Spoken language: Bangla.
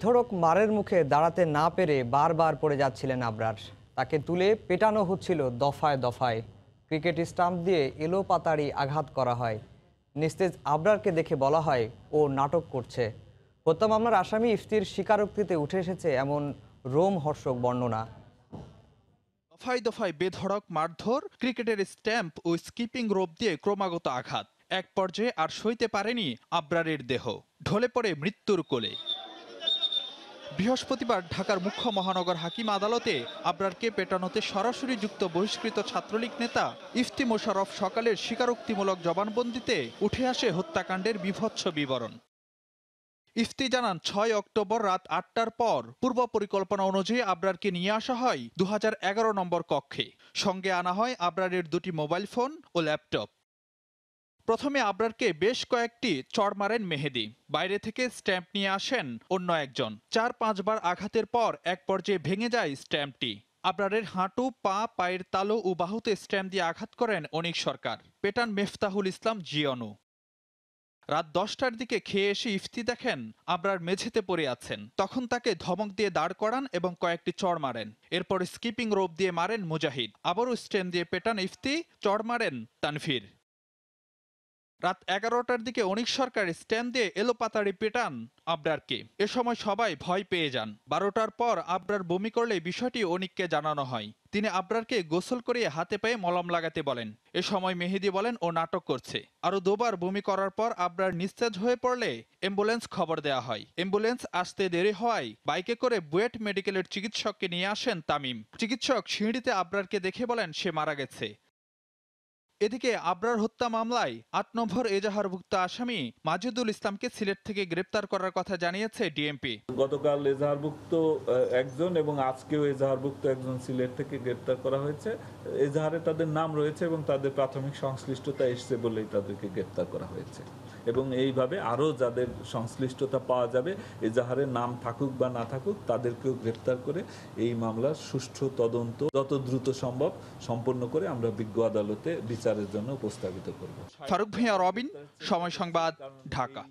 বেধড়ক মারের মুখে দাঁড়াতে না পেরে বারবার পড়ে যাচ্ছিলেন আবরার তাকে তুলে পেটানো হচ্ছিল দফায় দফায় ক্রিকেট স্টাম্প দিয়ে এলো পাতাড়ি আঘাত করা হয় নিস্তেজ আবরারকে দেখে বলা হয় ও নাটক করছে হত্যা মামলার আসামি ইফতির স্বীকারোক্তিতে উঠে এসেছে এমন রোমহর্ষক বর্ণনা দফায় দফায় বেধড়ক মারধর ক্রিকেটের স্ট্যাম্প ও স্কিপিং রোপ দিয়ে ক্রমাগত আঘাত এক পর্যায়ে আর সইতে পারেনি আবরারের দেহ ঢলে পড়ে মৃত্যুর কোলে বৃহস্পতিবার ঢাকার মুখ্য মহানগর হাকিম আদালতে আবরারকে পেটানোতে সরাসরি যুক্ত বহিষ্কৃত ছাত্রলীগ নেতা ইফতি মোশারফ সকালের স্বীকারোক্তিমূলক জবানবন্দিতে উঠে আসে হত্যাকাণ্ডের বিভৎস বিবরণ ইফতি জানান ছয় অক্টোবর রাত আটটার পর পূর্ব পরিকল্পনা অনুযায়ী আবরারকে নিয়ে আসা হয় দু নম্বর কক্ষে সঙ্গে আনা হয় আবরারের দুটি মোবাইল ফোন ও ল্যাপটপ প্রথমে আবরারকে বেশ কয়েকটি চড় মারেন মেহেদি বাইরে থেকে স্ট্যাম্প নিয়ে আসেন অন্য একজন চার পাঁচবার আঘাতের পর এক পর্যায়ে ভেঙে যায় স্ট্যাম্পটি আবরারের হাঁটু পা পায়ের তালো ও বাহুতে স্ট্যাম্প দিয়ে আঘাত করেন অনিক সরকার পেটান মেফতাহুল ইসলাম জিয়নু রাত দশটার দিকে খেয়ে এসে ইফতি দেখেন আবরার মেঝেতে পড়ে আছেন তখন তাকে ধমক দিয়ে দাঁড় করান এবং কয়েকটি চড় মারেন এরপর স্কিপিং রোপ দিয়ে মারেন মুজাহিদ আবারও স্ট্যান্ড দিয়ে পেটান ইফতি চড় মারেন তানভীর রাত এগারোটার দিকে অনিক সরকার স্ট্যান্ড দিয়ে এলোপাতাড়ি পেটান আবরারকে এ সময় সবাই ভয় পেয়ে যান বারোটার পর আবরার বমি করলে বিষয়টি অনিককে জানানো হয় তিনি আবরারকে গোসল করিয়ে হাতে পায়ে মলম লাগাতে বলেন এ সময় মেহেদি বলেন ও নাটক করছে আরও দুবার বমি করার পর আবরার নিস্তেজ হয়ে পড়লে অ্যাম্বুলেন্স খবর দেয়া হয় অ্যাম্বুলেন্স আসতে দেরি হওয়ায় বাইকে করে বুয়েট মেডিকেলের চিকিৎসককে নিয়ে আসেন তামিম চিকিৎসক সিঁড়িতে আবরারকে দেখে বলেন সে মারা গেছে এদিকে আবরার হত্যা মামলায় আট নম্বর এজাহারভুক্ত আসামি মাজিদুল ইসলামকে সিলেট থেকে গ্রেপ্তার করার কথা জানিয়েছে ডিএমপি গতকাল এজাহারভুক্ত একজন এবং আজকেও এজাহারভুক্ত একজন সিলেট থেকে গ্রেপ্তার করা হয়েছে এজাহারে তাদের নাম রয়েছে এবং তাদের প্রাথমিক সংশ্লিষ্টতা এসছে বলেই তাদেরকে গ্রেপ্তার করা হয়েছে এবং এইভাবে আরও যাদের সংশ্লিষ্টতা পাওয়া যাবে এজাহারের নাম থাকুক বা না থাকুক তাদেরকেও গ্রেপ্তার করে এই মামলার সুষ্ঠু তদন্ত যত দ্রুত সম্ভব সম্পন্ন করে আমরা বিজ্ঞ আদালতে বিচার বিচারের জন্য উপস্থাপিত করব ফারুক ভূঁইয়া রবিন সময় সংবাদ ঢাকা